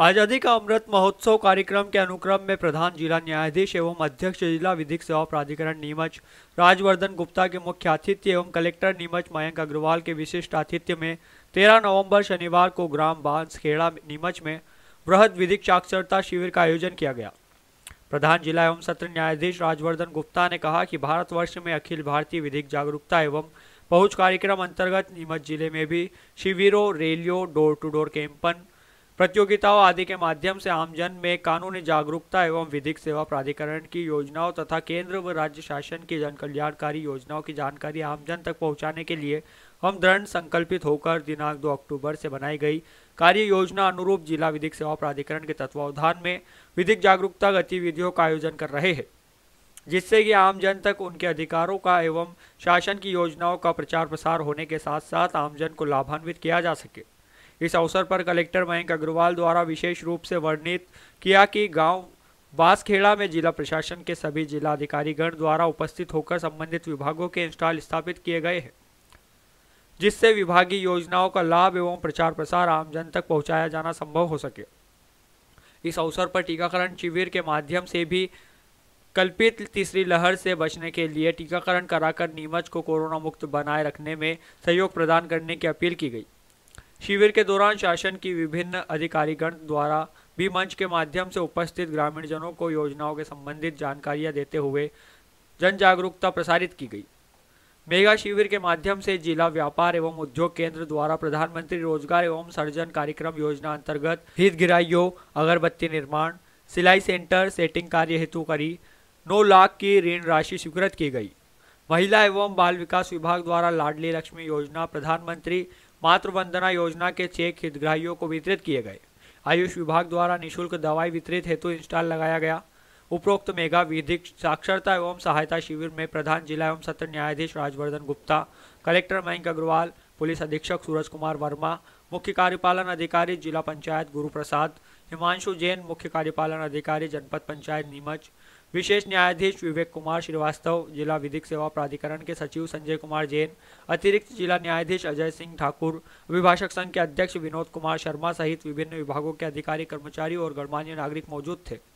आज़ादी का अमृत महोत्सव कार्यक्रम के अनुक्रम में प्रधान जिला न्यायाधीश एवं अध्यक्ष जिला विधिक सेवा प्राधिकरण नीमच राजवर्धन गुप्ता के मुख्य आतिथ्य एवं कलेक्टर नीमच मयंक अग्रवाल के विशिष्ट आतिथ्य में 13 नवंबर शनिवार को ग्राम बांसखेड़ा नीमच में बृहद विधिक साक्षरता शिविर का आयोजन किया गया प्रधान जिला एवं सत्र न्यायाधीश राजवर्धन गुप्ता ने कहा कि भारतवर्ष में अखिल भारतीय विधिक जागरूकता एवं पहुंच कार्यक्रम अंतर्गत नीमच जिले में भी शिविरों रैलियों डोर टू डोर कैंपन प्रतियोगिताओं आदि के माध्यम से आमजन में कानूनी जागरूकता एवं विधिक सेवा प्राधिकरण की योजनाओं तथा केंद्र व राज्य शासन की जनकल्याणकारी योजनाओं की जानकारी आमजन तक पहुंचाने के लिए हम दृढ़ संकल्पित होकर दिनांक 2 अक्टूबर से बनाई गई कार्य योजना अनुरूप जिला विधिक सेवा प्राधिकरण के तत्वावधान में विधिक जागरूकता गतिविधियों का आयोजन कर रहे हैं जिससे कि आमजन तक उनके अधिकारों का एवं शासन की योजनाओं का प्रचार प्रसार होने के साथ साथ आमजन को लाभान्वित किया जा सके इस अवसर पर कलेक्टर मयंक अग्रवाल द्वारा विशेष रूप से वर्णित किया कि गांव बांसखेड़ा में जिला प्रशासन के सभी जिलाधिकारीगण द्वारा उपस्थित होकर संबंधित विभागों के इंस्टॉल स्थापित किए गए हैं जिससे विभागीय योजनाओं का लाभ एवं प्रचार प्रसार आमजन तक पहुंचाया जाना संभव हो सके इस अवसर पर टीकाकरण शिविर के माध्यम से भी कल्पित तीसरी लहर से बचने के लिए टीकाकरण कराकर नीमच को कोरोना मुक्त बनाए रखने में सहयोग प्रदान करने की अपील की गई शिविर के दौरान शासन की विभिन्न अधिकारीगण द्वारा भी मंच के माध्यम से उपस्थित ग्रामीण जनों को योजनाओं के संबंधित जानकारियां देते हुए जन जागरूकता प्रसारित की गई मेगा शिविर के माध्यम से जिला व्यापार एवं उद्योग केंद्र द्वारा प्रधानमंत्री रोजगार एवं सर्जन कार्यक्रम योजना अंतर्गत हितग्राहियों अगरबत्ती निर्माण सिलाई सेंटर सेटिंग कार्य हेतु करी नौ लाख की ऋण राशि स्वीकृत की गई महिला एवं बाल विकास विभाग द्वारा लाडली लक्ष्मी योजना प्रधानमंत्री मातृवंदना योजना के चेक हितग्राहियों को वितरित किए गए आयुष विभाग द्वारा निःशुल्क दवाई वितरित हेतु इंस्टॉल लगाया गया उपरोक्त मेगा विधिक साक्षरता एवं सहायता शिविर में प्रधान जिला एवं सत्र न्यायाधीश राजवर्धन गुप्ता कलेक्टर मयंक अग्रवाल पुलिस अधीक्षक सूरज कुमार वर्मा मुख्य कार्यपालन अधिकारी जिला पंचायत गुरुप्रसाद हिमांशु जैन मुख्य कार्यपालन अधिकारी जनपद पंचायत नीमच विशेष न्यायाधीश विवेक कुमार श्रीवास्तव जिला विधिक सेवा प्राधिकरण के सचिव संजय कुमार जैन अतिरिक्त जिला न्यायाधीश अजय सिंह ठाकुर अभिभाषक संघ के अध्यक्ष विनोद कुमार शर्मा सहित विभिन्न विभागों के अधिकारी कर्मचारी और गणमान्य नागरिक मौजूद थे